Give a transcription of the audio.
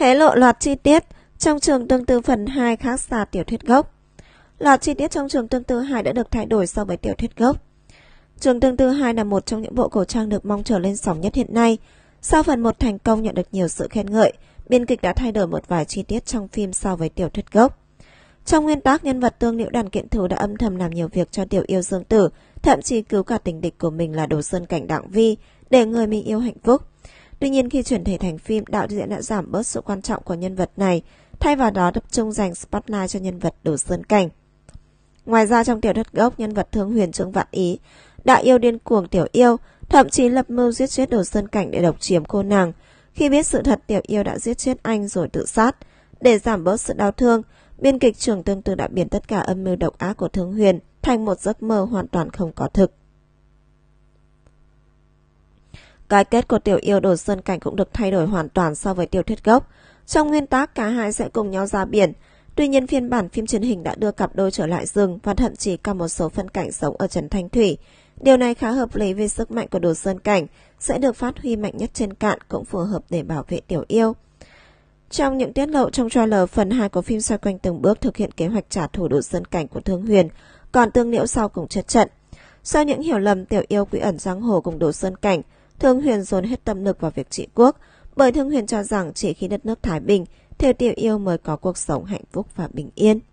hé lộ loạt chi tiết trong trường tương tư phần 2 khác xa tiểu thuyết gốc. Loạt chi tiết trong trường tương tư 2 đã được thay đổi so với tiểu thuyết gốc. Trường tương tư 2 là một trong những bộ cổ trang được mong chờ lên sóng nhất hiện nay. Sau phần 1 thành công nhận được nhiều sự khen ngợi, biên kịch đã thay đổi một vài chi tiết trong phim so với tiểu thuyết gốc. Trong nguyên tác, nhân vật tương liễu đàn kiện thứ đã âm thầm làm nhiều việc cho tiểu yêu dương tử, thậm chí cứu cả tình địch của mình là đồ sơn cảnh đặng vi, để người mình yêu hạnh phúc. Tuy nhiên khi chuyển thể thành phim, đạo diễn đã giảm bớt sự quan trọng của nhân vật này, thay vào đó tập trung dành spotlight cho nhân vật đồ sơn cảnh. Ngoài ra trong tiểu thuyết gốc, nhân vật thương huyền trương vạn ý, đã yêu điên cuồng tiểu yêu, thậm chí lập mưu giết chết đồ sơn cảnh để độc chiếm cô nàng. Khi biết sự thật tiểu yêu đã giết chết anh rồi tự sát. Để giảm bớt sự đau thương, biên kịch trường tương tự đã biến tất cả âm mưu độc ác của thương huyền thành một giấc mơ hoàn toàn không có thực. Cái kết của tiểu yêu đồ sơn cảnh cũng được thay đổi hoàn toàn so với tiểu thuyết gốc. Trong nguyên tác, cả hai sẽ cùng nhau ra biển. Tuy nhiên phiên bản phim truyền hình đã đưa cặp đôi trở lại rừng và thậm chí cả một số phân cảnh sống ở Trần Thanh Thủy. Điều này khá hợp lý vì sức mạnh của đồ sơn cảnh sẽ được phát huy mạnh nhất trên cạn cũng phù hợp để bảo vệ tiểu yêu. Trong những tiết lộ trong trailer phần 2 của phim xoay quanh từng bước thực hiện kế hoạch trả thù đồ sơn cảnh của Thương Huyền, còn tương liễu sau cũng chết trận. Sau những hiểu lầm tiểu yêu quỷ ẩn giang hồ cùng đồ sơn cảnh, Thương Huyền dồn hết tâm lực vào việc trị quốc, bởi Thương Huyền cho rằng chỉ khi đất nước Thái Bình, Thiều Tiểu Yêu mới có cuộc sống hạnh phúc và bình yên.